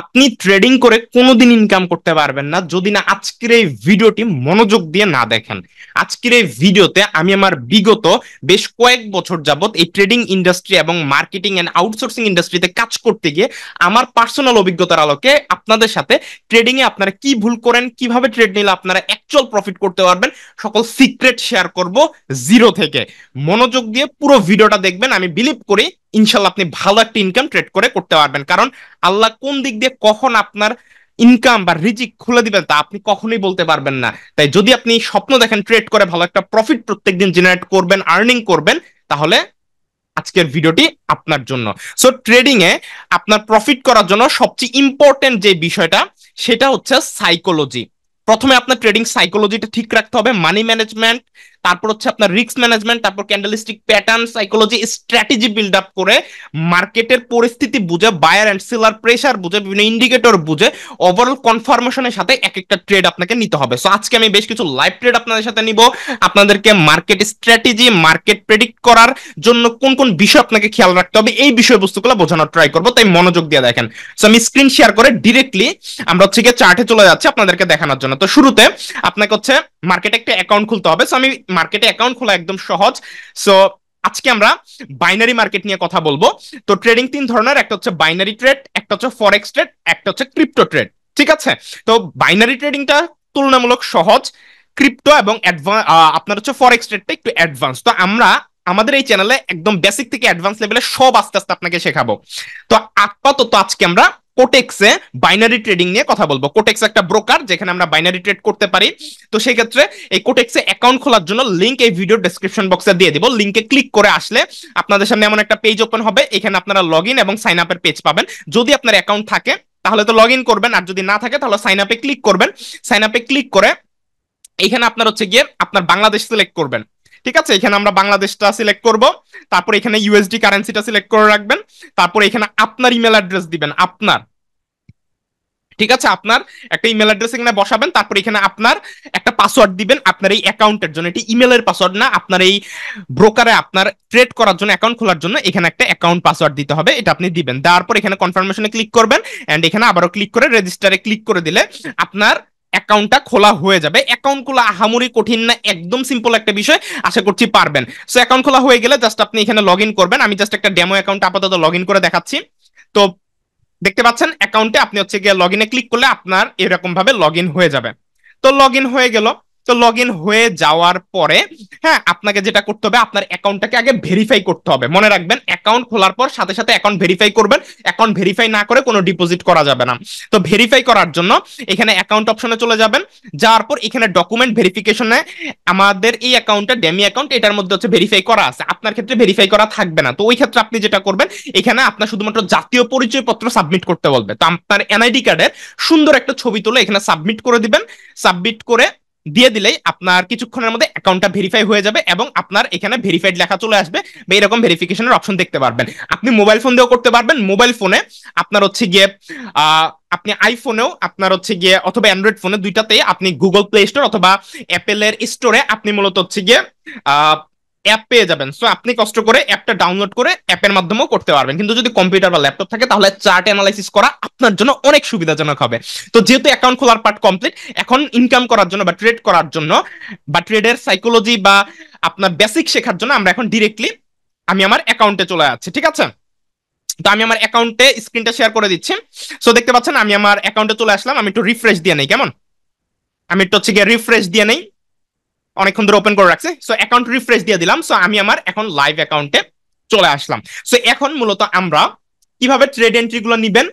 আপনি ট্রেডিং করে কোনোদিন ইনকাম করতে পারবেন না যদি না আজকের এই ভিডিওটি মনোযোগ দিয়ে না দেখেন আজকের এই ভিডিওতে আমি আমার বিগত বেশ কয়েক বছর যাবত এই ট্রেডিং ইন্ডাস্ট্রি এবং মার্কেটিং অ্যান্ড আউটসোর্সিং ইন্ডাস্ট্রিতে কাজ করতে গিয়ে আমার পার্সোনাল অভিজ্ঞতার আলোকে আপনাদের সাথে ট্রেডিং এ আপনারা কি ভুল করেন কিভাবে ট্রেড নিলে আপনারা অ্যাকচুয়াল প্রফিট করতে পারবেন সকল সিক্রেট শেয়ার করব জিরো থেকে মনোযোগ দিয়ে পুরো ভিডিওটা দেখবেন আমি বিলিভ করি ইনশাল্লাহ আপনি ভালো একটা ইনকাম ট্রেড করে করতে পারবেন কারণ আল্লাহ কোন দিক দিয়ে কখন আপনার ইনকাম বা রিজিক খুলে দিবেন তা আপনি কখনোই বলতে পারবেন না তাই যদি আপনি স্বপ্ন দেখেন ট্রেড করে ভালো একটা প্রফিট প্রত্যেকদিন জেনারেট করবেন আর্নিং করবেন তাহলে আজকের ভিডিওটি আপনার জন্য সো ট্রেডিং এ আপনার প্রফিট করার জন্য সবচেয়ে ইম্পর্টেন্ট যে বিষয়টা সেটা হচ্ছে সাইকোলজি প্রথমে আপনার ট্রেডিং সাইকোলজিটা ঠিক রাখতে হবে মানি ম্যানেজমেন্ট তারপর হচ্ছে আপনার রিস্ক ম্যানেজমেন্ট তারপর candlestick pattern psychology strategy build up করে মার্কেটের পরিস্থিতি বুঝে বায়ার অ্যান্ড সেলার প্রেশার বুঝে বিভিন্ন ইন্ডিকেটর বুঝে ওভারঅল কনফার্মেশনের সাথে এক একটা ট্রেড আপনাকে নিতে হবে সো আজকে আমি বেশ কিছু লাইভ ট্রেড আপনাদের সাথে নিব আপনাদেরকে মার্কেট স্ট্র্যাটেজি মার্কেট প্রেডিক্ট করার জন্য কোন কোন বিষয় আপনাকে খেয়াল রাখতে হবে এই বিষয়বস্তুগুলো বোঝানোর ট্রাই করবো তাই মনোযোগ দিয়ে দেখেন সো আমি স্ক্রিন শেয়ার করে ডিরেক্টলি আমরা হচ্ছে কি চার্টে চলে যাচ্ছি আপনাদেরকে দেখানোর জন্য তো শুরুতে আপনাকে হচ্ছে মার্কেটে একটা অ্যাকাউন্ট খুলতে হবে সো আমি মার্কেটে অ্যাকাউন্ট খোলা একদম সহজ সো আজকে আমরা বাইনারি মার্কেট নিয়ে কথা বলবো তো ট্রেডিং তিন ধরনের একটা হচ্ছে বাইনারি ট্রেড একটা হচ্ছে ফরেক্স ট্রেড একটা হচ্ছে ক্রিপ্টো ট্রেড ঠিক আছে তো বাইনারি ট্রেডিংটা তুলনামূলক সহজ ক্রিপ্টো এবং অ্যাডভান্স আপনার হচ্ছে ফরেক্স ট্রেডটা একটু অ্যাডভান্স তো আমরা আমাদের এই চ্যানেলে একদম বেসিক থেকে অ্যাডভান্স লেভেলে সব আস্তে আস্তে আপনাকে শেখাবো তো আপাতত আজকে আমরা কোটেক্সে বাইনারি ট্রেডিং নিয়ে কথা বলবো কোটেক্স একটা ব্রোকার যেখানে আমরা বাইনারি ট্রেড করতে পারি তো সেই ক্ষেত্রে এই কোটেক্সে অ্যাকাউন্ট খোলার জন্য লিঙ্ক এই ভিডিও ডেসক্রিপশন বক্সে দিয়ে দিব লিঙ্কে ক্লিক করে আসলে আপনাদের সামনে এমন একটা পেজ ওপেন হবে এখানে আপনারা লগ ইন এবং সাইন আপের পেজ পাবেন যদি আপনার অ্যাকাউন্ট থাকে তাহলে তো লগ ইন করবেন আর যদি না থাকে তাহলে সাইন আপে ক্লিক করবেন সাইন আপে ক্লিক করে এখানে আপনার হচ্ছে গিয়ে আপনার বাংলাদেশ সিলেক্ট করবেন ঠিক আছে এখানে আমরা বাংলাদেশটা সিলেক্ট করব তারপর এখানে ইউএসডি কারেন্সিটা সিলেক্ট করে রাখবেন তারপর এখানে আপনার ইমেল অ্যাড্রেস দিবেন আপনার ঠিক আছে আপনার একটা ইমেল অ্যাড্রেস এখানে বসাবেন তারপর এখানে আপনার একটা পাসওয়ার্ড দিবেন আপনার এই অ্যাকাউন্টের জন্য এটি ইমেলের পাসওয়ার্ড না আপনার এই ব্রোকারে আপনার ট্রেড করার জন্য অ্যাকাউন্ট খোলার জন্য এখানে একটা অ্যাকাউন্ট পাসওয়ার্ড দিতে হবে এটা আপনি দিবেন দেওয়ার পর এখানে কনফার্মেশনে ক্লিক করবেন অ্যান্ড এখানে আবারও ক্লিক করে রেজিস্টারে ক্লিক করে দিলে আপনার অ্যাকাউন্টটা খোলা হয়ে যাবে অ্যাকাউন্ট খোলা আহামরি কঠিন না একদম সিম্পল একটা বিষয় আশা করছি পারবেন সো অ্যাকাউন্ট খোলা হয়ে গেলে জাস্ট আপনি এখানে লগ করবেন আমি জাস্ট একটা ডেমো অ্যাকাউন্ট আপাতত লগ করে দেখাচ্ছি তো দেখতে পাচ্ছেন অ্যাকাউন্টে আপনি হচ্ছে গিয়ে লগ ক্লিক করলে আপনার এরকম ভাবে লগ হয়ে যাবে তো লগ হয়ে গেল তো লগ ইন হয়ে যাওয়ার পরে হ্যাঁ আপনাকে যেটা করতে হবে আপনার অ্যাকাউন্টটাকে আগে ভেরিফাই করতে হবে মনে রাখবেন অ্যাকাউন্ট খোলার পর সাথে সাথে অ্যাকাউন্ট ভেরিফাই করবেন অ্যাকাউন্ট ভেরিফাই না করে কোনো ডিপোজিট করা যাবে না তো ভেরিফাই করার জন্য এখানে অ্যাকাউন্ট অপশনে চলে যাবেন যাওয়ার পর এখানে ডকুমেন্ট ভেরিফিকেশনে আমাদের এই অ্যাকাউন্টটা ডেমি অ্যাকাউন্ট এটার মধ্যে হচ্ছে ভেরিফাই করা আছে আপনার ক্ষেত্রে ভেরিফাই করা থাকবে না তো ওই ক্ষেত্রে আপনি যেটা করবেন এখানে আপনার শুধুমাত্র জাতীয় পরিচয়পত্র সাবমিট করতে বলবে তো আপনার এনআইডি কার্ডের সুন্দর একটা ছবি তুলে এখানে সাবমিট করে দিবেন সাবমিট করে দিয়ে দিলেই আপনার কিছুক্ষণের মধ্যে অ্যাকাউন্টটা ভেরিফাই হয়ে যাবে এবং আপনার এখানে ভেরিফাইড লেখা চলে আসবে বা এরকম ভেরিফিকেশনের অপশন দেখতে পারবেন আপনি মোবাইল ফোন দিয়েও করতে পারবেন মোবাইল ফোনে আপনার হচ্ছে গিয়ে আপনি আইফোনেও আপনার হচ্ছে গিয়ে অথবা অ্যান্ড্রয়েড ফোনে দুইটাতেই আপনি গুগল প্লে স্টোর অথবা অ্যাপেলের স্টোরে আপনি মূলত হচ্ছে গিয়ে অ্যাপ পেয়ে যাবেন সো আপনি কষ্ট করে অ্যাপটা ডাউনলোড করে অ্যাপের মাধ্যমেও করতে পারবেন কিন্তু যদি কম্পিউটার বা ল্যাপটপ থাকে তাহলে চার্ট অ্যানালাইসিস করা আপনার জন্য অনেক সুবিধাজনক হবে তো যেহেতু অ্যাকাউন্ট খোলার পার্ট কমপ্লিট এখন ইনকাম করার জন্য বা ট্রেড করার জন্য বা ট্রেডের সাইকোলজি বা আপনার বেসিক শেখার জন্য আমরা এখন ডিরেক্টলি আমি আমার অ্যাকাউন্টে চলে যাচ্ছি ঠিক আছে তো আমি আমার অ্যাকাউন্টে স্ক্রিনটা শেয়ার করে দিচ্ছি সো দেখতে পাচ্ছেন আমি আমার অ্যাকাউন্টে চলে আসলাম আমি একটু রিফ্রেশ দিয়ে নেই কেমন আমি একটু হচ্ছে গিয়ে রিফ্রেশ দিয়ে নেই অনেকক্ষণ ধরে ওপেন করে রাখছে সো অ্যাকাউন্ট রিফ্রেশ দিয়ে দিলাম সো আমি আমার এখন লাইভ অ্যাকাউন্টে চলে আসলাম সো এখন মূলত আমরা কিভাবে ট্রেড এন্ট্রি গুলো নিবেন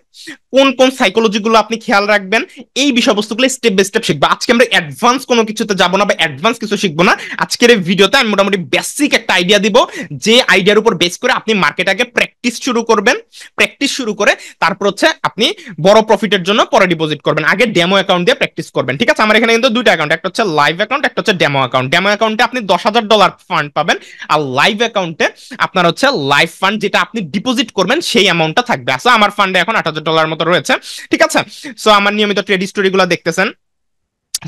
কোন কোন সাইকোলজি গুলো আপনি খেয়াল রাখবেন এই বিষয়বস্তুগুলো স্টেপ বাই স্টেপ শিখবো আজকে আমরা অ্যাডভান্স কোনো কিছুতে যাব না বা অ্যাডভান্স কিছু শিখবো না আজকের এই ভিডিওতে আমি মোটামুটি বেসিক একটা আইডিয়া দিব যে আইডিয়ার উপর বেস করে আপনি মার্কেট আগে প্র্যাকটিস শুরু করবেন প্র্যাকটিস শুরু করে তারপর হচ্ছে আপনি বড় প্রফিটের জন্য পরে ডিপোজিট করবেন আগে ডেমো অ্যাকাউন্ট দিয়ে প্র্যাকটিস করবেন ঠিক আছে আমার এখানে কিন্তু দুইটা অ্যাকাউন্ট একটা হচ্ছে লাইভ অ্যাকাউন্ট একটা হচ্ছে ডেমো অ্যাকাউন্ট ডেমো অ্যাকাউন্টে আপনি দশ হাজার ডলার ফান্ড পাবেন আর লাইভ অ্যাকাউন্টে আপনার হচ্ছে লাইভ ফান্ড যেটা আপনি ডিপোজিট করবেন সেই অ্যামাউন্টটা থাকবে আচ্ছা আমার ফান্ডে এখন আট হাজার ডলার মতো রয়েছে ঠিক আছে সো আমার নিয়মিত ট্রেড গুলো দেখতেছেন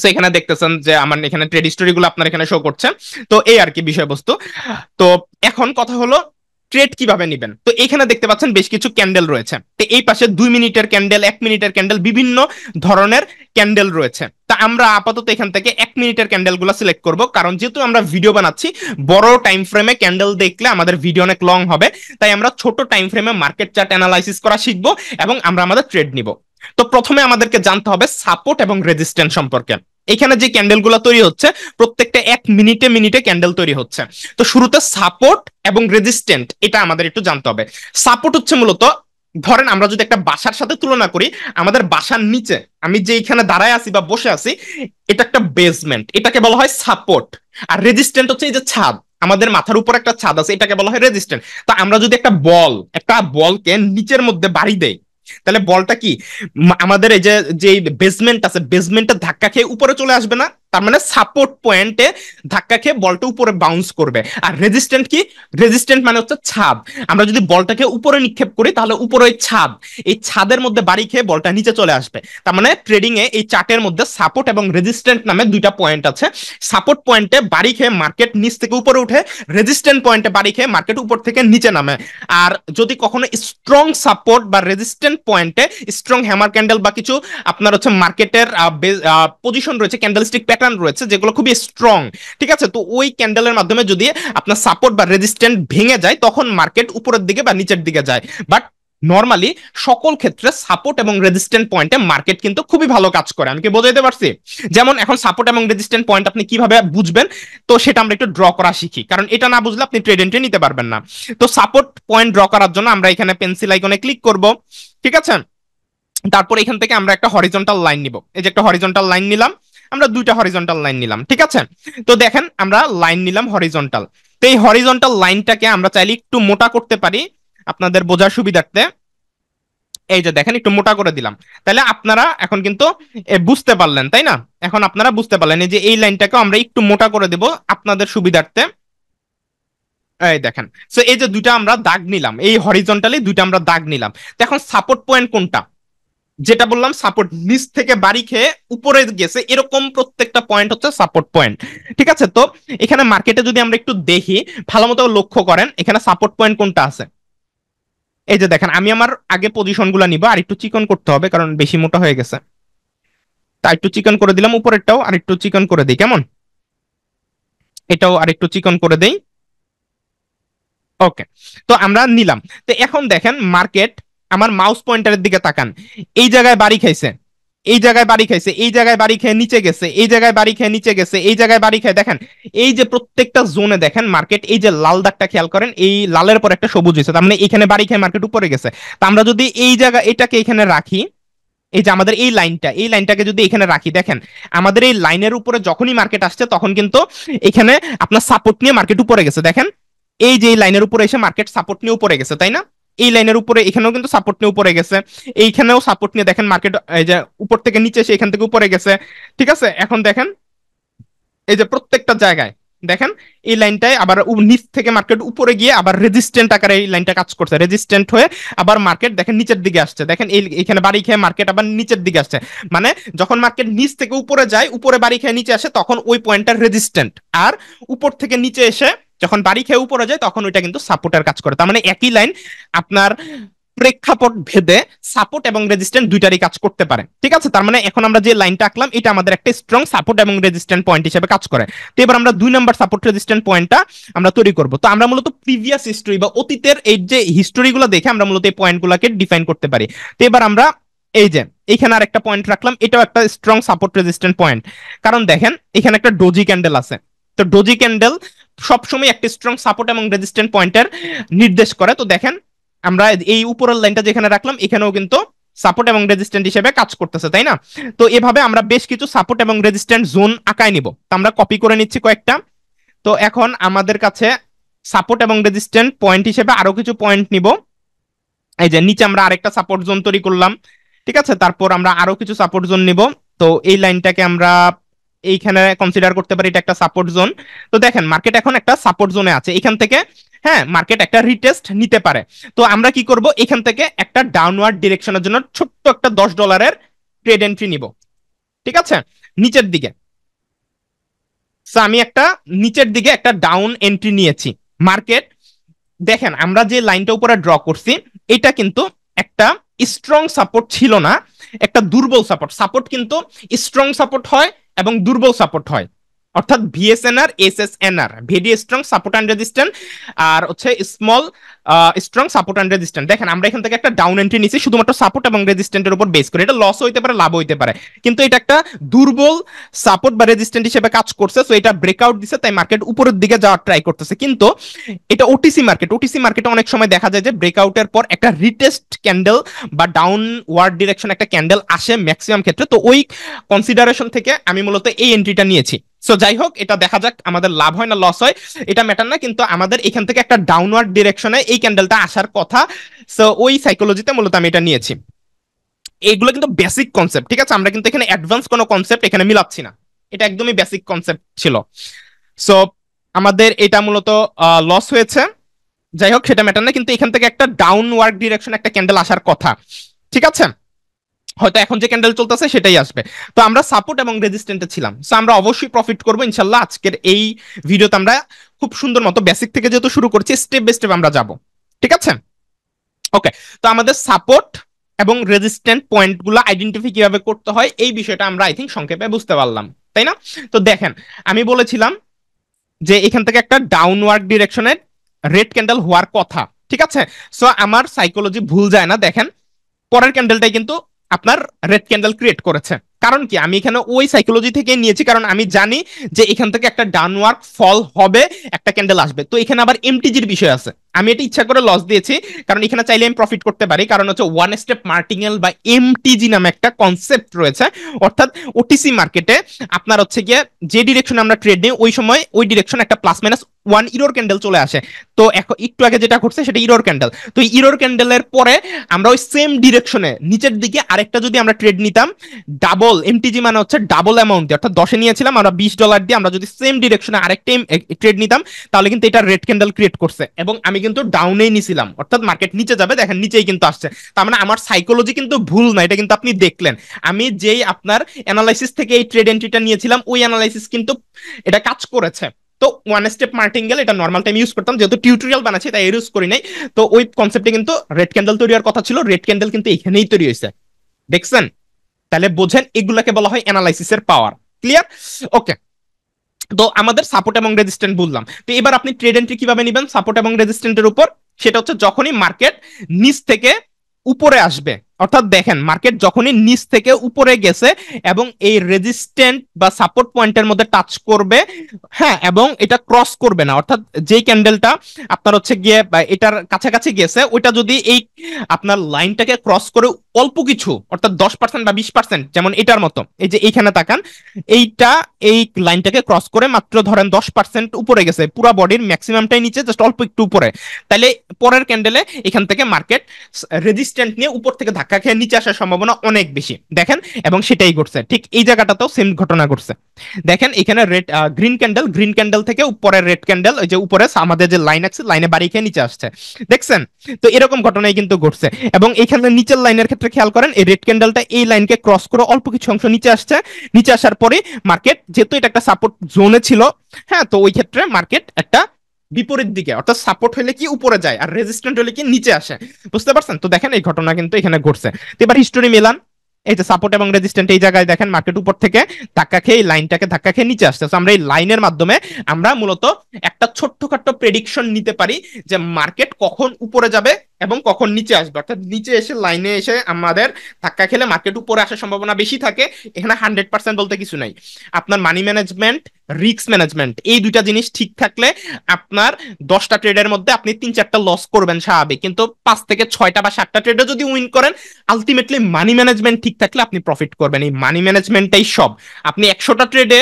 সো এখানে দেখতেছেন যে আমার এখানে ট্রেড গুলো আপনার এখানে শো করছে তো এই আর কি বিষয়বস্তু তো এখন কথা হলো ট্রেড কিভাবে নেবেন তো এখানে দেখতে পাচ্ছেন বেশ কিছু ক্যান্ডেল রয়েছে তো এই পাশে দুই মিনিটের ক্যান্ডেল এক মিনিটের ক্যান্ডেল বিভিন্ন ধরনের ক্যান্ডেল রয়েছে তা আমরা আপাতত এখান থেকে এক মিনিটের ক্যান্ডেলগুলো সিলেক্ট করব কারণ যেহেতু আমরা ভিডিও বানাচ্ছি বড় টাইম ফ্রেমে ক্যান্ডেল দেখলে আমাদের ভিডিও অনেক লং হবে তাই আমরা ছোট টাইম ফ্রেমে মার্কেট চার্ট অ্যানালাইসিস করা শিখব এবং আমরা আমাদের ট্রেড নিব তো প্রথমে আমাদেরকে জানতে হবে সাপোর্ট এবং রেজিস্ট্যান্স সম্পর্কে এখানে যে ক্যান্ডেলগুলো তৈরি হচ্ছে প্রত্যেকটা এক মিনিটে মিনিটে ক্যান্ডেল তৈরি হচ্ছে তো শুরুতে সাপোর্ট এবং রেজিস্ট্যান্ট এটা আমাদের একটু জানতে হবে সাপোর্ট হচ্ছে মূলত ধরেন আমরা যদি একটা বাসার সাথে তুলনা করি আমাদের বাসার নিচে আমি যে এখানে দাঁড়ায় আছি বা বসে আছি এটা একটা বেসমেন্ট এটাকে বলা হয় সাপোর্ট আর রেজিস্ট্যান্ট হচ্ছে এই যে ছাদ আমাদের মাথার উপর একটা ছাদ আছে এটাকে বলা হয় রেজিস্ট্যান্ট তা আমরা যদি একটা বল একটা বলকে নিচের মধ্যে বাড়ি দেয় তাহলে বলটা কি আমাদের এই যে বেসমেন্ট আছে বেসমেন্টের ধাক্কা খেয়ে উপরে চলে আসবে না তার মানে সাপোর্ট পয়েন্টে ধাক্কা খেয়ে বলটা উপরে বাউন্স করবে আর রেজিস্ট্যান্ট কি রেজিস্ট্যান্ট মানে হচ্ছে ছাদ আমরা যদি বলটাকে উপরে নিক্ষেপ করি তাহলে উপরে ছাদ এই ছাদের মধ্যে বাড়ি খেয়ে বলটা নিচে চলে আসবে তার মানে ট্রেডিং এ এই চার্টের মধ্যে সাপোর্ট এবং রেজিস্ট্যান্ট নামে দুইটা পয়েন্ট আছে সাপোর্ট পয়েন্টে বাড়ি খেয়ে মার্কেট নিচ থেকে উপরে উঠে রেজিস্ট্যান্ট পয়েন্টে বাড়ি খেয়ে মার্কেট উপর থেকে নিচে নামে আর যদি কখনো স্ট্রং সাপোর্ট বা রেজিস্ট্যান্ট পয়েন্টে স্ট্রং হ্যামার ক্যান্ডেল বা কিছু আপনার হচ্ছে মার্কেটের পজিশন রয়েছে ক্যান্ডেলস্টিক প্যাটার্ন রয়েছে যেগুলো খুবই স্ট্রং ঠিক আছে তো ওই ক্যান্ডেলের মাধ্যমে যদি আপনার সাপোর্ট বা রেজিস্ট্যান্ট ভেঙে যায় তখন মার্কেট উপরের দিকে বা নিচের দিকে যায় বাট নর্মালি সকল ক্ষেত্রে সাপোর্ট এবং রেজিস্ট্যান্ট পয়েন্টে মার্কেট কিন্তু খুবই ভালো কাজ করে আমি কি বোঝাইতে পারছি যেমন এখন সাপোর্ট এবং রেজিস্ট্যান্ট পয়েন্ট আপনি কিভাবে বুঝবেন তো সেটা আমরা একটু ড্র করা শিখি কারণ এটা না বুঝলে আপনি ট্রেড এন্ট্রি নিতে পারবেন না তো সাপোর্ট পয়েন্ট ড্র করার জন্য আমরা এখানে পেন্সিল আইকনে ক্লিক করব ঠিক আছে তারপর এখান থেকে আমরা একটা হরিজন্টাল লাইন নিব এই যে একটা হরিজন্টাল লাইন নিলাম আমরা দুইটা হরিজন্টাল লাইন নিলাম ঠিক আছে তো দেখেন আমরা লাইন নিলাম হরিজন্টাল তো এই হরিজন্টাল লাইনটাকে আমরা চাইলে একটু মোটা করতে পারি আপনাদের বোঝার সুবিধার্থে এই যে দেখেন একটু মোটা করে দিলাম তাহলে আপনারা এখন কিন্তু বুঝতে পারলেন তাই না এখন আপনারা বুঝতে পারলেন যে এই লাইনটাকে আমরা একটু মোটা করে দেব আপনাদের সুবিধার্থে এই দেখেন সো এই যে দুইটা আমরা দাগ নিলাম এই হরিজন্টালি দুইটা আমরা দাগ নিলাম তো এখন সাপোর্ট পয়েন্ট কোনটা যেটা বললাম সাপোর্ট নিচ থেকে বাড়ি খেয়ে উপরে গেছে এরকম প্রত্যেকটা পয়েন্ট হচ্ছে সাপোর্ট পয়েন্ট ঠিক আছে তো এখানে মার্কেটে যদি আমরা একটু দেখি ভালো মতো লক্ষ্য করেন এখানে সাপোর্ট পয়েন্ট কোনটা আছে এই যে দেখেন আমি আমার আগে পজিশনগুলো নিবো আর একটু চিকন করতে হবে কারণ বেশি মোটা হয়ে গেছে তা একটু চিকন করে দিলাম উপরেরটাও আর একটু চিকন করে দিই কেমন এটাও আর একটু চিকন করে দেই ওকে তো আমরা নিলাম তো এখন দেখেন মার্কেট আমার মাউস পয়েন্টারের দিকে তাকান এই জায়গায় বাড়ি খাইছে এই জায়গায় বাড়ি খাইছে এই জায়গায় বাড়ি খেয়ে নিচে গেছে এই জায়গায় বাড়ি খেয়ে নিচে গেছে এই জায়গায় বাড়ি খেয়ে দেখেন এই যে প্রত্যেকটা জোনে দেখেন মার্কেট এই যে লাল দাগটা খেয়াল করেন এই লালের পর একটা সবুজ হয়েছে তার মানে এখানে বাড়ি খেয়ে মার্কেট উপরে গেছে তা আমরা যদি এই জায়গা এটাকে এখানে রাখি এই যে আমাদের এই লাইনটা এই লাইনটাকে যদি এখানে রাখি দেখেন আমাদের এই লাইনের উপরে যখনই মার্কেট আসছে তখন কিন্তু এখানে আপনার সাপোর্ট নিয়ে মার্কেট উপরে গেছে দেখেন এই যে লাইনের উপরে এসে মার্কেট সাপোর্ট নিয়ে উপরে গেছে তাই না এই লাইনের উপরে এখানেও কিন্তু সাপোর্ট নিয়ে উপরে গেছে এইখানেও সাপোর্ট নিয়ে দেখেন মার্কেট এই যে উপর থেকে নিচে এসে এখান থেকে উপরে গেছে ঠিক আছে এখন দেখেন এই যে প্রত্যেকটা জায়গায় দেখেন এই লাইনটাই আবার নিচ থেকে মার্কেট উপরে গিয়ে আবার রেজিস্ট্যান্ট আকারে এই লাইনটা কাজ করছে রেজিস্ট্যান্ট হয়ে আবার মার্কেট দেখেন নিচের দিকে আসছে দেখেন এই এখানে বাড়ি খেয়ে মার্কেট আবার নিচের দিকে আসছে মানে যখন মার্কেট নিচ থেকে উপরে যায় উপরে বাড়ি খেয়ে নিচে আসে তখন ওই পয়েন্টটা রেজিস্ট্যান্ট আর উপর থেকে নিচে এসে যখন বাড়ি খেয়ে উপরে যায় তখন ওইটা কিন্তু সাপোর্টের কাজ করে তার মানে একই লাইন আপনার প্রেক্ষাপট ভেদে সাপোর্ট এবং রেজিস্ট্যান্ট দুইটারই কাজ করতে পারে ঠিক আছে তার মানে এখন আমরা যে লাইনটা আঁকলাম এটা আমাদের একটা স্ট্রং সাপোর্ট এবং রেজিস্ট্যান্ট পয়েন্ট হিসেবে কাজ করে তো এবার আমরা দুই নম্বর সাপোর্ট রেজিস্ট্যান্ট পয়েন্টটা আমরা তৈরি করব তো আমরা মূলত প্রিভিয়াস হিস্টোরি বা অতীতের এই যে হিস্টোরিগুলো দেখে আমরা মূলত এই পয়েন্টগুলোকে ডিফাইন করতে পারি তো এবার আমরা এই যে এখানে আর একটা পয়েন্ট রাখলাম এটাও একটা স্ট্রং সাপোর্ট রেজিস্ট্যান্ট পয়েন্ট কারণ দেখেন এখানে একটা ডোজি ক্যান্ডেল আছে তো ডোজি ক্যান্ডেল সবসময় একটা স্ট্রং সাপোর্ট এবং রেজিস্ট্যান্ট পয়েন্টের নির্দেশ করে তো দেখেন আমরা এই উপরের লাইনটা যেখানে রাখলাম এখানেও কিন্তু সাপোর্ট এবং রেজিস্ট্যান্ট হিসেবে কাজ করতেছে তাই না তো এভাবে আমরা বেশ কিছু সাপোর্ট এবং রেজিস্ট্যান্ট জোন আঁকায় নিব তো আমরা কপি করে নিচ্ছি কয়েকটা তো এখন আমাদের কাছে সাপোর্ট এবং রেজিস্ট্যান্ট পয়েন্ট হিসেবে আরো কিছু পয়েন্ট নিব এই যে নিচে আমরা আরেকটা সাপোর্ট জোন তৈরি করলাম ঠিক আছে তারপর আমরা আরো কিছু সাপোর্ট জোন নিব তো এই লাইনটাকে আমরা এইখানে কনসিডার করতে পারি এটা একটা সাপোর্ট জোন তো দেখেন মার্কেট এখন একটা সাপোর্ট জোনে আছে এখান থেকে হ্যাঁ মার্কেট একটা রিটেস্ট নিতে পারে তো আমরা কি করব এখান থেকে একটা ডাউনওয়ার্ড ডিরেকশনের জন্য ছোট্ট একটা দশ ডলারের ট্রেড এন্ট্রি নিব ঠিক আছে নিচের দিকে আমি একটা নিচের দিকে একটা ডাউন এন্ট্রি নিয়েছি মার্কেট দেখেন আমরা যে লাইনটা উপরে ড্র করছি এটা কিন্তু একটা স্ট্রং সাপোর্ট ছিল না একটা দুর্বল সাপোর্ট সাপোর্ট কিন্তু স্ট্রং সাপোর্ট হয় এবং দুর্বল সাপোর্ট হয় অর্থাৎ VSNR SSNR very strong support and resistant আর হচ্ছে small strong support and resistant দেখেন আমরা এখান থেকে একটা ডাউন এন্ট্রি নিচ্ছি শুধুমাত্র সাপোর্ট এবং রেজিস্ট্যান্টের উপর বেস করে এটা লস হইতে পারে লাভ হইতে পারে কিন্তু এটা একটা দুর্বল সাপোর্ট বা রেজিস্ট্যান্ট হিসেবে কাজ করছে সো এটা ব্রেকআউট দিছে তাই মার্কেট উপরের দিকে যাওয়ার ট্রাই করতেছে কিন্তু এটা ওটিসি মার্কেট ওটিসি মার্কেটে অনেক সময় দেখা যায় যে ব্রেকআউটের পর একটা রিটেস্ট ক্যান্ডেল বা ডাউন ওয়ার্ড ডিরেকশন একটা ক্যান্ডেল আসে ম্যাক্সিমাম ক্ষেত্রে তো ওই কনসিডারেশন থেকে আমি মূলত এই এন্ট্রিটা নিয়েছি সো যাই হোক এটা দেখা যাক আমাদের লাভ হয় না লস হয় এটা ম্যাটার না কিন্তু আমাদের এখান থেকে একটা ডাউনওয়ার্ড ডিরেকশনে এই ক্যান্ডেলটা আসার কথা সো ওই সাইকোলজিতে মূলত আমি এটা নিয়েছি এইগুলো কিন্তু বেসিক কনসেপ্ট ঠিক আছে আমরা কিন্তু এখানে অ্যাডভান্স কোনো কনসেপ্ট এখানে মিলাচ্ছি না এটা একদমই বেসিক কনসেপ্ট ছিল সো আমাদের এটা মূলত লস হয়েছে যাই হোক সেটা ম্যাটার না কিন্তু এখান থেকে একটা ডাউনওয়ার্ড ডিরেকশন একটা ক্যান্ডেল আসার কথা ঠিক আছে হয়তো এখন যে ক্যান্ডেল চলতেছে সেটাই আসবে তো আমরা সাপোর্ট এবং রেজিস্ট্যান্টে ছিলাম সো আমরা অবশ্যই প্রফিট করবো ইনশাল্লাহ আজকের এই ভিডিওতে আমরা খুব সুন্দর মতো বেসিক থেকে যেহেতু শুরু করছি স্টেপ বাই স্টেপ আমরা যাব ঠিক আছে ওকে তো আমাদের সাপোর্ট এবং রেজিস্ট্যান্ট পয়েন্টগুলো আইডেন্টিফাই কিভাবে করতে হয় এই বিষয়টা আমরা আই থিঙ্ক সংক্ষেপে বুঝতে পারলাম তাই না তো দেখেন আমি বলেছিলাম যে এখান থেকে একটা ডাউনওয়ার্ড ডিরেকশনের রেড ক্যান্ডেল হওয়ার কথা ঠিক আছে সো আমার সাইকোলজি ভুল যায় না দেখেন পরের ক্যান্ডেলটাই কিন্তু আপনার রেড ক্যান্ডেল ক্রিয়েট করেছে কারণ কি আমি এখানে ওই সাইকোলজি থেকে নিয়েছি কারণ আমি জানি যে এখান থেকে একটা ডাউনওয়ার্ক ফল হবে একটা ক্যান্ডেল আসবে তো এখানে আবার এমটিজির বিষয় আছে আমি এটা ইচ্ছা করে লস দিয়েছি কারণ এখানে চাইলে আমি প্রফিট করতে পারি কারণ হচ্ছে ওয়ান স্টেপ মার্টিংয়েল বা এমটিজি নামে একটা কনসেপ্ট রয়েছে অর্থাৎ ওটিসি মার্কেটে আপনার হচ্ছে গিয়ে যে ডিরেকশনে আমরা ট্রেড নিই ওই সময় ওই ডিরেকশন একটা plus minus one error candle চলে আসে তো একটু আগে যেটা ঘটছে সেটা ইরোর ক্যান্ডেল তো ইরোর ক্যান্ডেলের পরে আমরা ওই সেম ডিরেকশনে নিচের দিকে আরেকটা যদি আমরা ট্রেড নিতাম ডাবল এমটিজি মানে হচ্ছে ডাবল অ্যামাউন্ট দিয়ে অর্থাৎ দশে নিয়েছিলাম আমরা বিশ ডলার দিয়ে আমরা যদি সেম ডিরেকশনে আরেকটা ট্রেড নিতাম তাহলে কিন্তু এটা রেড ক্যান্ডেল ক্রিয়েট করছে এবং আমি কিন্তু ডাউনে নিছিলাম অর্থাৎ মার্কেট নিচে যাবে দেখেন নিচেই কিন্তু আসছে তার মানে আমার সাইকোলজি কিন্তু ভুল না এটা কিন্তু আপনি দেখলেন আমি যেই আপনার অ্যানালাইসিস থেকে এই ট্রেড এন্ট্রিটা নিয়েছিলাম ওই অ্যানালাইসিস কিন্তু এটা কাজ করেছে তো ওয়ান স্টেপ মার্টিং গেল এটা নর্মাল টাইম ইউজ করতাম যেহেতু টিউটোরিয়াল বানাচ্ছি তাই ইউজ করি নাই তো ওই কনসেপ্টে কিন্তু রেড ক্যান্ডেল তৈরি হওয়ার কথা ছিল রেড ক্যান্ডেল কিন্তু এখানেই তৈরি হয়েছে দেখছেন তাহলে বোঝেন এগুলাকে বলা হয় অ্যানালাইসিসের পাওয়ার ক্লিয়ার ওকে তো আমাদের সাপোর্ট এবং রেজিস্ট্যান্ট বললাম তো এবার আপনি ট্রেড এন্ট্রি কিভাবে নেবেন সাপোর্ট এবং রেজিস্ট্যান্টের উপর সেটা হচ্ছে যখনই মার্কেট নিচ থেকে উপরে আসবে অর্থাৎ দেখেন মার্কেট যখনই নিচ থেকে উপরে গেছে এবং এই রেজিস্ট্যান্ট বা সাপোর্ট পয়েন্টের মধ্যে টাচ করবে হ্যাঁ এবং এটা ক্রস করবে না অর্থাৎ যেই ক্যান্ডেলটা আপনার হচ্ছে গিয়ে এটার কাছাকাছি গেছে ওইটা যদি এই আপনার লাইনটাকে ক্রস করে অল্প কিছু অর্থাৎ দশ পার্সেন্ট বা বিশ পার্সেন্ট যেমন এটার মতো এই যে এইখানে তাকান এইটা এই লাইনটাকে ক্রস করে মাত্র ধরেন দশ পার্সেন্ট উপরে গেছে পুরা বডির ম্যাক্সিমামটাই নিচে জাস্ট অল্প একটু উপরে তাহলে পরের ক্যান্ডেলে এখান থেকে মার্কেট রেজিস্ট্যান্ট নিয়ে উপর থেকে থাকে ধাক্কা খেয়ে নিচে আসার সম্ভাবনা অনেক বেশি দেখেন এবং সেটাই ঘটছে ঠিক এই জায়গাটাতেও সেম ঘটনা ঘটছে দেখেন এখানে red green candle green candle থেকে উপরে রেড ক্যান্ডেল ওই যে উপরে আমাদের যে লাইন আছে লাইনে বাড়ি খেয়ে নিচে আসছে দেখছেন তো এরকম ঘটনাই কিন্তু ঘটছে এবং এখানে নিচের লাইনের ক্ষেত্রে খেয়াল করেন এই রেড ক্যান্ডেলটা এই লাইনকে ক্রস করে অল্প কিছু অংশ নিচে আসছে নিচে আসার পরে মার্কেট যেহেতু এটা একটা সাপোর্ট জোনে ছিল হ্যাঁ তো ওই ক্ষেত্রে মার্কেট একটা বিপরীত দিকে অর্থাৎ সাপোর্ট হলে কি উপরে যায় আর রেজিস্ট্যান্ট হলে কি নিচে আসে বুঝতে পারছেন তো দেখেন এই ঘটনা কিন্তু এখানে ঘটছে তো এবার হিস্টোরি মিলান এই যে সাপোর্ট এবং রেজিস্ট্যান্ট এই জায়গায় দেখেন মার্কেট উপর থেকে ধাক্কা খেয়ে এই লাইনটাকে ধাক্কা খেয়ে নিচে আসছে আমরা এই লাইনের মাধ্যমে আমরা মূলত একটা ছোট্টখাট্ট প্রেডিকশন নিতে পারি যে মার্কেট কখন উপরে যাবে এবং কখন নিচে আসবে অর্থাৎ নিচে এসে লাইনে এসে আমাদের ধাক্কা খেলে মার্কেট উপরে আসার সম্ভাবনা বেশি থাকে এখানে হান্ড্রেড পার্সেন্ট বলতে কিছু নাই আপনার মানি ম্যানেজমেন্ট রিক্স ম্যানেজমেন্ট এই দুইটা জিনিস ঠিক থাকলে আপনার দশটা ট্রেডের মধ্যে আপনি তিন চারটা লস করবেন স্বাভাবিক কিন্তু পাঁচ থেকে ছয়টা বা সাতটা ট্রেডে যদি উইন করেন আলটিমেটলি মানি ম্যানেজমেন্ট ঠিক থাকলে আপনি প্রফিট করবেন এই মানি ম্যানেজমেন্টটাই সব আপনি একশোটা ট্রেডে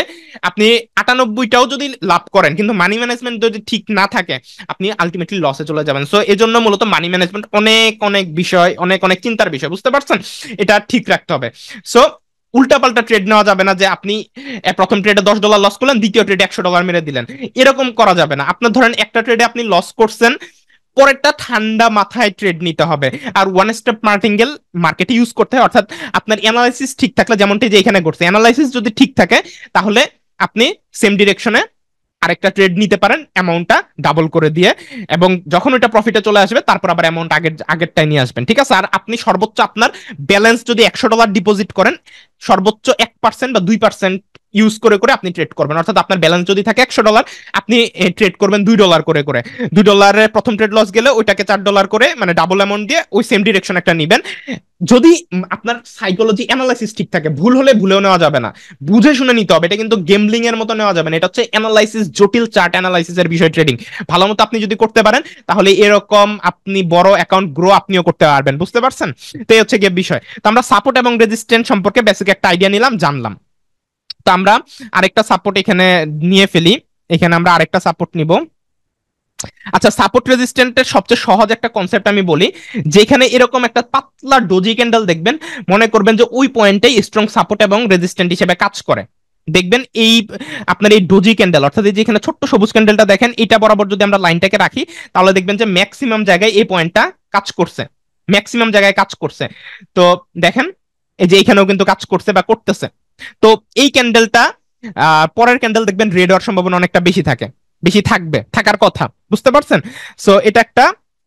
আপনি আটানব্বইটাও যদি লাভ করেন কিন্তু মানি ম্যানেজমেন্ট যদি ঠিক না থাকে আপনি আলটিমেটলি লসে চলে যাবেন সো জন্য মূলত মানি ম্যানেজ ম্যানেজমেন্ট অনেক অনেক বিষয় অনেক অনেক চিন্তার বিষয় বুঝতে পারছেন এটা ঠিক রাখতে হবে সো উল্টাপাল্টা ট্রেড নেওয়া যাবে না যে আপনি প্রথম ট্রেডে দশ ডলার লস করলেন দ্বিতীয় ট্রেডে একশো ডলার মেরে দিলেন এরকম করা যাবে না আপনার ধরেন একটা ট্রেডে আপনি লস করছেন পরেরটা ঠান্ডা মাথায় ট্রেড নিতে হবে আর ওয়ান স্টেপ মার্টিঙ্গেল মার্কেটে ইউজ করতে হয় অর্থাৎ আপনার অ্যানালাইসিস ঠিক থাকলে যেমনটি যে এখানে করছে অ্যানালাইসিস যদি ঠিক থাকে তাহলে আপনি সেম ডিরেকশনে আরেকটা ট্রেড নিতে পারেন অ্যামাউন্টটা ডাবল করে দিয়ে এবং যখন ওইটা প্রফিটে চলে আসবে তারপর আবার অ্যামাউন্ট আগের আগেরটাই নিয়ে আসবেন ঠিক আছে আর আপনি সর্বোচ্চ আপনার ব্যালেন্স যদি একশো ডলার ডিপোজিট করেন সর্বোচ্চ এক পার্সেন্ট বা দুই পার্সেন্ট ইউজ করে করে আপনি ট্রেড করবেন অর্থাৎ আপনার ব্যালেন্স যদি থাকে একশো ডলার আপনি ট্রেড করবেন দুই ডলার করে করে দুই ডলারের প্রথম ট্রেড লস গেলে ওইটাকে চার ডলার করে মানে ডাবল অ্যামাউন্ট দিয়ে ওই সেম ডিরেকশন একটা নিবেন যদি আপনার সাইকোলজি অ্যানালাইসিস ঠিক থাকে ভুল হলে ভুলেও নেওয়া যাবে না বুঝে শুনে নিতে হবে এটা কিন্তু গেমলিং এর মতো নেওয়া যাবে না এটা হচ্ছে অ্যানালাইসিস জটিল চার্ট অ্যানালাইসিস এর বিষয় ট্রেডিং ভালো মতো আপনি যদি করতে পারেন তাহলে এরকম আপনি বড় অ্যাকাউন্ট গ্রো আপনিও করতে পারবেন বুঝতে পারছেন তো এই হচ্ছে গিয়ে বিষয় তো আমরা সাপোর্ট এবং রেজিস্ট্যান্স সম্পর্কে বেসিক একটা আইডিয়া নিলাম জানলাম তো আমরা আরেকটা সাপোর্ট এখানে নিয়ে ফেলি এখানে আমরা আরেকটা সাপোর্ট নিব আচ্ছা সাপোর্ট রেজিস্ট্যান্টের সবচেয়ে সহজ একটা কনসেপ্ট আমি বলি যেখানে এরকম একটা পাতলা ডোজি ক্যান্ডেল দেখবেন মনে করবেন যে ওই পয়েন্টেই স্ট্রং সাপোর্ট এবং রেজিস্ট্যান্ট হিসেবে কাজ করে দেখবেন এই আপনার এই ডোজি ক্যান্ডেল অর্থাৎ এই যে এখানে ছোট্ট সবুজ ক্যান্ডেলটা দেখেন এটা বরাবর যদি আমরা লাইনটাকে রাখি তাহলে দেখবেন যে ম্যাক্সিমাম জায়গায় এই পয়েন্টটা কাজ করছে ম্যাক্সিমাম জায়গায় কাজ করছে তো দেখেন এই যে এখানেও কিন্তু কাজ করছে বা করতেছে তো এই ক্যান্ডেলটা পরের ক্যান্ডেল দেখবেন রেড হওয়ার সম্ভাবনা অনেকটা বেশি থাকে বেশি থাকবে থাকার কথা বুঝতে পারছেন সো এটা একটা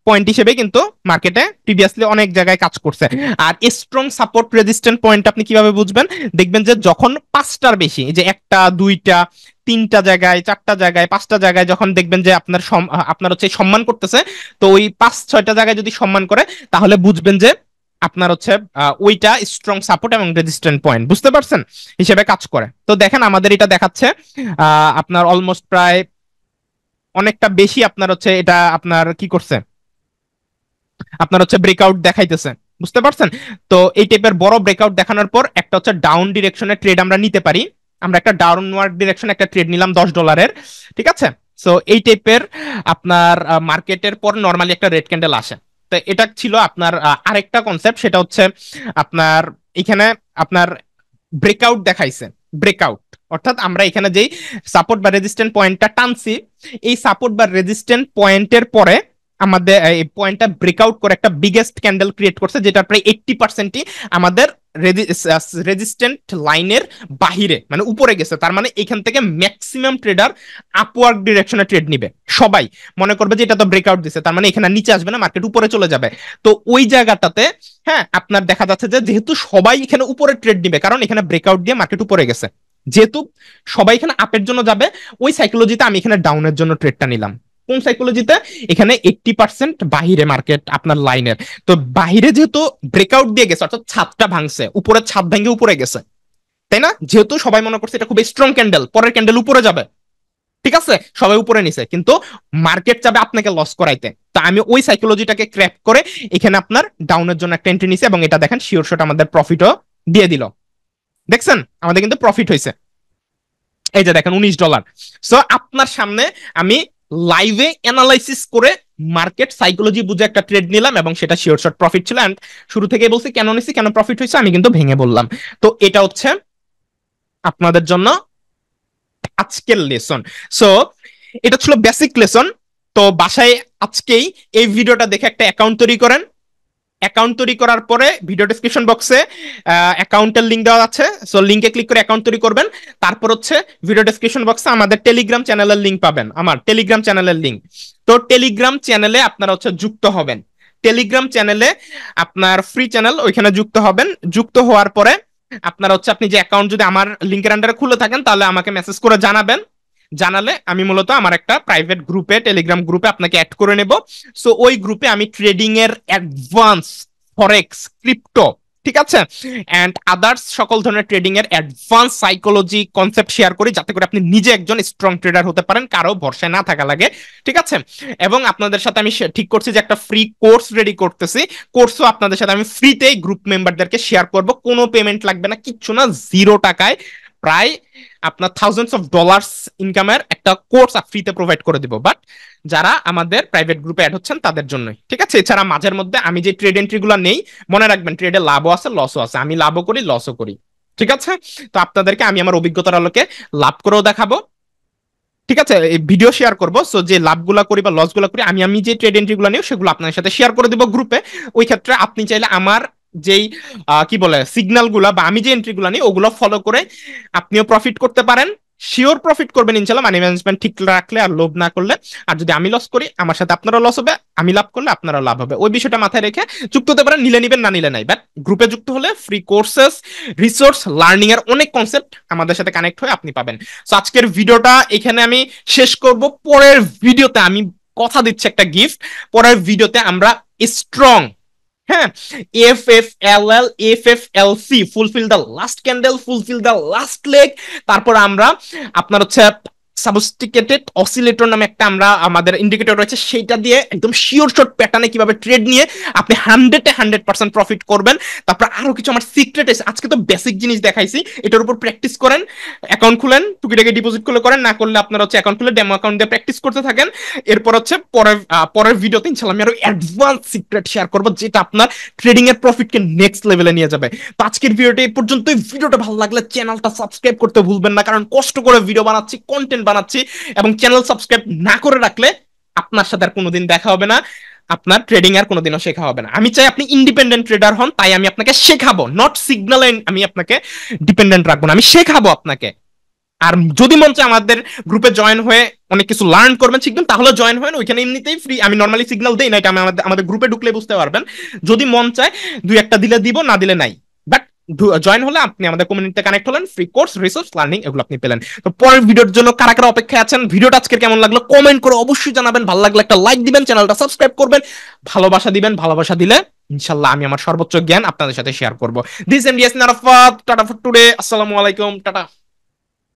পয়েন্ট হিসেবে কিন্তু মার্কেটে প্রিভিয়াসলি অনেক জায়গায় কাজ করছে আর স্ট্রং সাপোর্ট রেজিস্ট্যান্ট পয়েন্ট আপনি কিভাবে বুঝবেন দেখবেন যে যখন পাঁচটার বেশি যে একটা দুইটা তিনটা জায়গায় চারটা জায়গায় পাঁচটা জায়গায় যখন দেখবেন যে আপনার আপনার হচ্ছে সম্মান করতেছে তো ওই পাঁচ ছয়টা জায়গায় যদি সম্মান করে তাহলে বুঝবেন যে আপনার হচ্ছে ওইটা স্ট্রং সাপোর্ট এবং রেজিস্ট্যান্ট পয়েন্ট বুঝতে পারছেন হিসেবে কাজ করে তো দেখেন আমাদের এটা দেখাচ্ছে আপনার অলমোস্ট প্রায় অনেকটা বেশি আপনার হচ্ছে এটা আপনার কি করছে আপনার হচ্ছে ব্রেকআউট দেখাইতেছে বুঝতে পারছেন তো এই টাইপের বড় ব্রেকআউট দেখানোর পর একটা হচ্ছে ডাউন ডিরেকশনের ট্রেড আমরা নিতে পারি আমরা একটা ডাউন ওয়ার্ড ডিরেকশন একটা ট্রেড নিলাম দশ ডলারের ঠিক আছে সো এই টাইপের আপনার মার্কেটের পর নর্মালি একটা রেড ক্যান্ডেল আসে তো এটা ছিল আপনার আরেকটা কনসেপ্ট সেটা হচ্ছে আপনার এখানে আপনার ব্রেকআউট দেখাইছে ব্রেকআউট অর্থাৎ আমরা এখানে যেই সাপোর্ট বা রেজিস্ট্যান্ট পয়েন্টটা টানছি এই সাপোর্ট বা রেজিস্ট্যান্ট পয়েন্টের পরে আমাদের এই পয়েন্টটা ব্রেকআউট করে একটা বিগেস্ট ক্যান্ডেল ক্রিয়েট করছে যেটা প্রায় এইট্টি পার্সেন্টই আমাদের রেজিস্ট্যান্ট লাইনের বাহিরে মানে উপরে গেছে তার মানে এখান থেকে ম্যাক্সিমাম ট্রেডার আপওয়ার্ক ডিরেকশনে ট্রেড নিবে সবাই মনে করবে যে এটা তো ব্রেকআউট দিছে তার মানে এখানে নিচে আসবে না মার্কেট উপরে চলে যাবে তো ওই জায়গাটাতে হ্যাঁ আপনার দেখা যাচ্ছে যে যেহেতু সবাই এখানে উপরে ট্রেড নিবে কারণ এখানে ব্রেকআউট দিয়ে মার্কেট উপরে গেছে যেহেতু সবাই এখানে আপের জন্য যাবে ওই সাইকোলজিতে আমি এখানে ডাউনের জন্য ট্রেডটা নিলাম কোন সাইকোলজিতে এখানে এইটটি পার্সেন্ট বাহিরে মার্কেট আপনার লাইনের তো বাহিরে যেহেতু ব্রেকআউট দিয়ে গেছে অর্থাৎ ছাদটা ভাঙছে উপরের ছাদ ভাঙে উপরে গেছে তাই না যেহেতু সবাই মনে করছে এটা খুব স্ট্রং ক্যান্ডেল পরের ক্যান্ডেল উপরে যাবে ঠিক আছে সবাই উপরে নিছে কিন্তু মার্কেট যাবে আপনাকে লস করাইতে তো আমি ওই সাইকোলজিটাকে ক্র্যাপ করে এখানে আপনার ডাউনের জন্য একটা এন্ট্রি নিছে এবং এটা দেখেন শিওর শট আমাদের প্রফিটও দিয়ে দিল দেখছেন আমাদের কিন্তু প্রফিট হয়েছে এই যে দেখেন উনিশ ডলার সো আপনার সামনে আমি লাইভে অ্যানালাইসিস করে মার্কেট সাইকোলজি বুঝে একটা ট্রেড নিলাম এবং সেটা শিওর শর্ট প্রফিট ছিল অ্যান্ড শুরু থেকে বলছি কেন নিছি কেন প্রফিট হয়েছে আমি কিন্তু ভেঙে বললাম তো এটা হচ্ছে আপনাদের জন্য আজকের লেসন সো এটা ছিল বেসিক লেসন তো বাসায় আজকেই এই ভিডিওটা দেখে একটা অ্যাকাউন্ট তৈরি করেন অ্যাকাউন্ট তৈরি করার পরে ভিডিও ডিসক্রিপশন বক্সে অ্যাকাউন্টের লিঙ্ক দেওয়া আছে সো লিঙ্কে ক্লিক করে অ্যাকাউন্ট তৈরি করবেন তারপর হচ্ছে ভিডিও ডিসক্রিপশন বক্সে আমাদের টেলিগ্রাম চ্যানেলের লিঙ্ক পাবেন আমার টেলিগ্রাম চ্যানেলের লিঙ্ক তো টেলিগ্রাম চ্যানেলে আপনারা হচ্ছে যুক্ত হবেন টেলিগ্রাম চ্যানেলে আপনার ফ্রি চ্যানেল ওইখানে যুক্ত হবেন যুক্ত হওয়ার পরে আপনার হচ্ছে আপনি যে অ্যাকাউন্ট যদি আমার লিঙ্কের আন্ডারে খুলে থাকেন তাহলে আমাকে মেসেজ করে জানাবেন জানালে আমি মূলত আমার একটা প্রাইভেট গ্রুপে টেলিগ্রাম গ্রুপে আপনাকে অ্যাড করে নেব সো ওই গ্রুপে আমি ট্রেডিং এর অ্যাডভান্স ফরেক্স ক্রিপ্টো ঠিক আছে অ্যান্ড আদার্স সকল ধরনের ট্রেডিং এর অ্যাডভান্স সাইকোলজি কনসেপ্ট শেয়ার করি যাতে করে আপনি নিজে একজন স্ট্রং ট্রেডার হতে পারেন কারো ভরসায় না থাকা লাগে ঠিক আছে এবং আপনাদের সাথে আমি ঠিক করছি যে একটা ফ্রি কোর্স রেডি করতেছি কোর্সও আপনাদের সাথে আমি ফ্রিতেই গ্রুপ মেম্বারদেরকে শেয়ার করব কোনো পেমেন্ট লাগবে না কিচ্ছু না জিরো টাকায় প্রায় আপনার থাউজেন্ডস অফ ডলার্স ইনকামের একটা কোর্স ফ্রিতে প্রোভাইড করে দিব বাট যারা আমাদের প্রাইভেট গ্রুপে অ্যাড হচ্ছেন তাদের জন্যই ঠিক আছে এছাড়া মাঝের মধ্যে আমি যে ট্রেড এন্ট্রিগুলো নেই মনে রাখবেন ট্রেডে লাভও আছে লসও আছে আমি লাভও করি লসও করি ঠিক আছে তো আপনাদেরকে আমি আমার অভিজ্ঞতার আলোকে লাভ করেও দেখাবো ঠিক আছে এই ভিডিও শেয়ার করব সো যে লাভগুলা করি বা লসগুলা করি আমি আমি যে ট্রেড এন্ট্রিগুলো নিই সেগুলো আপনার সাথে শেয়ার করে দেবো গ্রুপে ওই ক্ষেত্রে আপনি চাইলে আমার যেই কি বলে সিগনাল গুলা বা আমি যে এন্ট্রি গুলা নিই ওগুলো ফলো করে আপনিও প্রফিট করতে পারেন শিওর প্রফিট করবেন ইনশাল্লাহ মানি ম্যানেজমেন্ট ঠিক রাখলে আর লোভ না করলে আর যদি আমি লস করি আমার সাথে আপনারা লস হবে আমি লাভ করলে আপনারা লাভ হবে ওই বিষয়টা মাথায় রেখে যুক্ত হতে পারেন নিলে নিবেন না নিলে নাই বাট গ্রুপে যুক্ত হলে ফ্রি কোর্সেস রিসোর্স লার্নিং এর অনেক কনসেপ্ট আমাদের সাথে কানেক্ট হয়ে আপনি পাবেন সো আজকের ভিডিওটা এখানে আমি শেষ করব পরের ভিডিওতে আমি কথা দিচ্ছি একটা গিফট পরের ভিডিওতে আমরা স্ট্রং হ্যাঁ F F L L F F L C fulfil the last candle fulfil the last leg তারপর আমরা আপনার হচ্ছে সাবস্টিকেটেড অসিলেটর নামে একটা আমরা আমাদের ইন্ডিকেটর রয়েছে সেইটা দিয়ে একদম শিওর শর্ট প্যাটার্নে কিভাবে ট্রেড নিয়ে আপনি হান্ড্রেডে হান্ড্রেড পার্সেন্ট প্রফিট করবেন তারপর আরো কিছু আমার সিক্রেট আজকে তো বেসিক জিনিস দেখাইছি এটার উপর প্র্যাকটিস করেন অ্যাকাউন্ট খুলেন টুকিটাকে ডিপোজিট করলে করেন না করলে আপনারা হচ্ছে অ্যাকাউন্ট খুলে ডেমো অ্যাকাউন্ট দিয়ে প্র্যাকটিস করতে থাকেন এরপর হচ্ছে পরের পরের ভিডিওতে ইনশাল্লাহ আমি আরো অ্যাডভান্স সিক্রেট শেয়ার করবো যেটা আপনার ট্রেডিং এর প্রফিটকে নেক্সট লেভেলে নিয়ে যাবে তো আজকের ভিডিওটা এই পর্যন্তই ভিডিওটা ভালো লাগলে চ্যানেলটা সাবস্ক্রাইব করতে ভুলবেন না কারণ কষ্ট করে ভিডিও বানাচ্ছি কন্টেন্ট বানাচ্ছি এবং চ্যানেল সাবস্ক্রাইব না করে রাখলে আপনার সাথে আর কোনোদিন দেখা হবে না আপনার ট্রেডিং আর কোনোদিনও শেখা হবে না আমি চাই আপনি ইন্ডিপেন্ডেন্ট ট্রেডার হন তাই আমি আপনাকে শেখাবো নট সিগনাল আমি আপনাকে ডিপেন্ডেন্ট রাখবো না আমি শেখাবো আপনাকে আর যদি মন চায় আমাদের গ্রুপে জয়েন হয়ে অনেক কিছু লার্ন করবেন শিখবেন তাহলে জয়েন হয় না ওইখানে এমনিতেই ফ্রি আমি নর্মালি সিগনাল দিই না এটা আমাদের গ্রুপে ঢুকলে বুঝতে পারবেন যদি মন চায় দুই একটা দিলে দিব না দিলে নাই জয়েন uh, হলে আপনি আমাদের কমিউনিটিতে কানেক্ট হলেন ফ্রি কোর্স রিসোর্স লার্নিং এগুলো আপনি পেলেন তো পরের ভিডিওর জন্য কারা কারা অপেক্ষায় আছেন ভিডিওটা আজকে কেমন লাগলো কমেন্ট করে অবশ্যই জানাবেন ভালো লাগলে একটা লাইক দিবেন চ্যানেলটা সাবস্ক্রাইব করবেন ভালোবাসা দিবেন ভালোবাসা দিলে ইনশাল্লাহ আমি আমার সর্বোচ্চ জ্ঞান আপনাদের সাথে শেয়ার করবো দিস এম ডিএস নারফাত টাটা ফর টুডে আসসালামু আলাইকুম টাটা